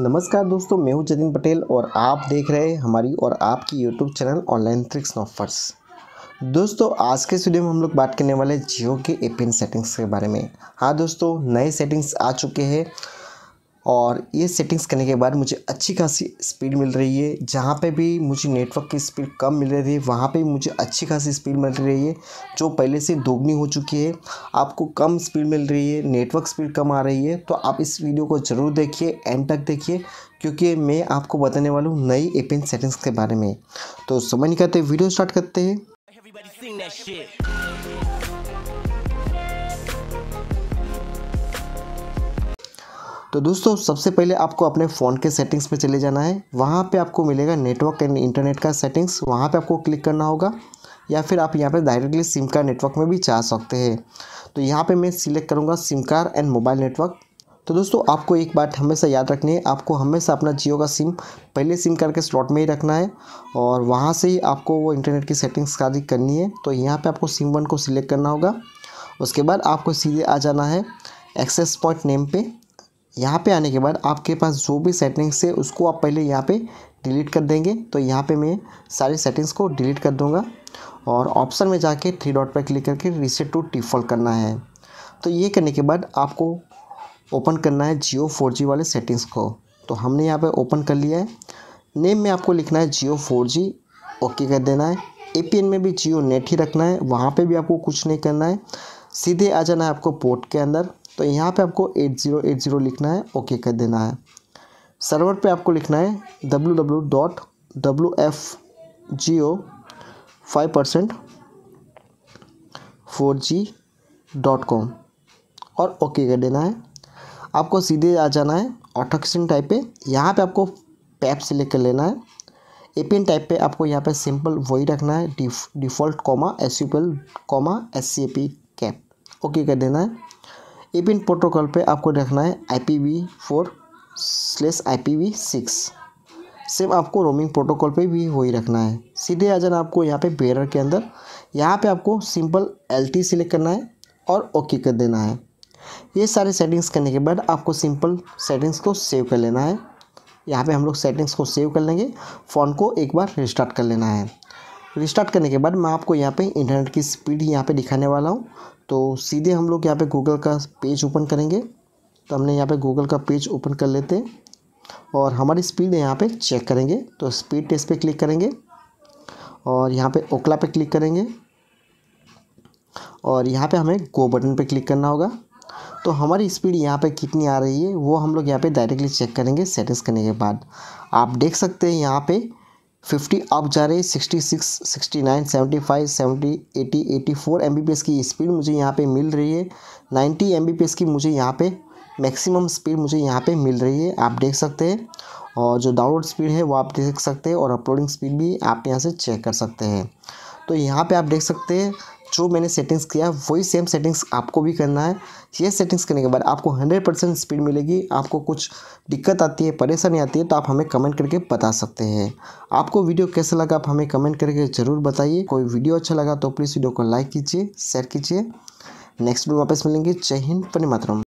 नमस्कार दोस्तों मैं हूं जतिन पटेल और आप देख रहे हैं हमारी और आपकी यूट्यूब चैनल ऑनलाइन ट्रिक्स नॉफर्स दोस्तों आज के वीडियो में हम लोग बात करने वाले जियो के एपिन सेटिंग्स के बारे में हाँ दोस्तों नए सेटिंग्स आ चुके हैं और ये सेटिंग्स करने के बाद मुझे अच्छी खासी स्पीड मिल रही है जहाँ पे भी मुझे नेटवर्क की स्पीड कम मिल रही थी वहाँ पे मुझे अच्छी खासी स्पीड मिल रही है जो पहले से दोगुनी हो चुकी है आपको कम स्पीड मिल रही है नेटवर्क स्पीड कम आ रही है तो आप इस वीडियो को ज़रूर देखिए एंड तक देखिए क्योंकि मैं आपको बताने वाला हूँ नई एपिन सेटिंग्स के बारे में तो समझ नहीं करते वीडियो स्टार्ट करते हैं तो दोस्तों सबसे पहले आपको अपने फ़ोन के सेटिंग्स पे चले जाना है वहाँ पे आपको मिलेगा नेटवर्क एंड इंटरनेट का सेटिंग्स वहाँ पे आपको क्लिक करना होगा या फिर आप यहाँ पे डायरेक्टली सिम कार्ड नेटवर्क में भी जा सकते हैं तो यहाँ पे मैं सिलेक्ट करूँगा SIM card and mobile network तो दोस्तों आपको एक बात हमेशा याद रखनी है आपको हमेशा अपना जियो का सिम पहले सिम कार्ड के स्लॉट में ही रखना है और वहाँ से ही आपको वो इंटरनेट की सेटिंग्स सारी करनी है तो यहाँ पर आपको सिम वन को सिलेक्ट करना होगा उसके बाद आपको सीधे आ जाना है एक्सेस पॉइंट नेम पे यहाँ पे आने के बाद आपके पास जो भी सेटिंग्स है उसको आप पहले यहाँ पे डिलीट कर देंगे तो यहाँ पे मैं सारी सेटिंग्स को डिलीट कर दूँगा और ऑप्शन में जाके थ्री डॉट पर क्लिक करके रीसेट टू डिफ़ॉल्ट करना है तो ये करने के बाद आपको ओपन करना है जियो फोर जी वाले सेटिंग्स को तो हमने यहाँ पर ओपन कर लिया है नेम में आपको लिखना है जियो फोर जी ओके कर देना है ए में भी जियो नेट ही रखना है वहाँ पर भी आपको कुछ नहीं करना है सीधे आ जाना है आपको पोर्ट के अंदर तो यहाँ पे आपको 8080 लिखना है ओके कर देना है सर्वर पे आपको लिखना है W W dot W F G O five percent four G dot com और ओके कर देना है आपको सीधे आ जाना है ऑटोक्सिन टाइप पे यहाँ पे आपको पैप सेलेक्ट कर लेना है एपीएन टाइप पे आपको यहाँ पे सिंपल वही रखना है default comma S U P L comma S C A P cap okay कर देना है एपिन प्रोटोकॉल पे आपको रखना है I P V four slash I P V six same आपको रोमिंग प्रोटोकॉल पे भी वही रखना है सीधे आ जाना आपको यहाँ पे बेरर के अंदर यहाँ पे आपको सिंपल एल टी सिलेक्ट करना है और ओके कर देना है ये सारे सेटिंग्स करने के बाद आपको सिंपल सेटिंग्स को सेव कर लेना है यहाँ पे हम लोग सेटिंग्स को सेव कर लेंगे फ़ोन को एक बार रिस्टार्ट कर लेना है रिस्टार्ट करने के बाद मैं आपको यहाँ पे इंटरनेट की स्पीड यहाँ पे दिखाने वाला हूँ तो सीधे हम लोग यहाँ पे गूगल का पेज ओपन करेंगे तो हमने यहाँ पे गूगल का पेज ओपन कर लेते हैं और हमारी स्पीड यहाँ पे चेक करेंगे तो स्पीड टेस्ट पे क्लिक करेंगे और यहाँ पे ओकला पे क्लिक करेंगे और यहाँ पर हमें गो बटन पर क्लिक करना होगा तो हमारी स्पीड यहाँ पे कितनी आ रही है वो हम लोग यहाँ पे डायरेक्टली चेक करेंगे सेटिंग्स करने के बाद आप देख सकते हैं यहाँ पे फिफ्टी आप जा रही sixty six sixty nine seventy five seventy eighty eighty four M B P S की स्पीड मुझे यहाँ पे मिल रही है ninety M B P S की मुझे यहाँ पे मैक्सिमम स्पीड मुझे यहाँ पे मिल रही है आप देख सकते हैं और जो डाउनलोड स्पीड है वो आप देख सकते हैं और अपलोडिंग स्पीड भी आप यहाँ से चेक कर सकते हैं तो यहाँ पे आप देख सकते हैं जो मैंने सेटिंग्स किया वही सेम सेटिंग्स आपको भी करना है ये सेटिंग्स करने के बाद आपको हंड्रेड परसेंट स्पीड मिलेगी आपको कुछ दिक्कत आती है परेशानी आती है तो आप हमें कमेंट करके बता सकते हैं आपको वीडियो कैसा लगा आप हमें कमेंट करके ज़रूर बताइए कोई वीडियो अच्छा लगा तो प्लीज़ वीडियो को लाइक कीजिए शेयर कीजिए नेक्स्ट वीडियो वापस मिलेंगे जय हिंद पनी मातरम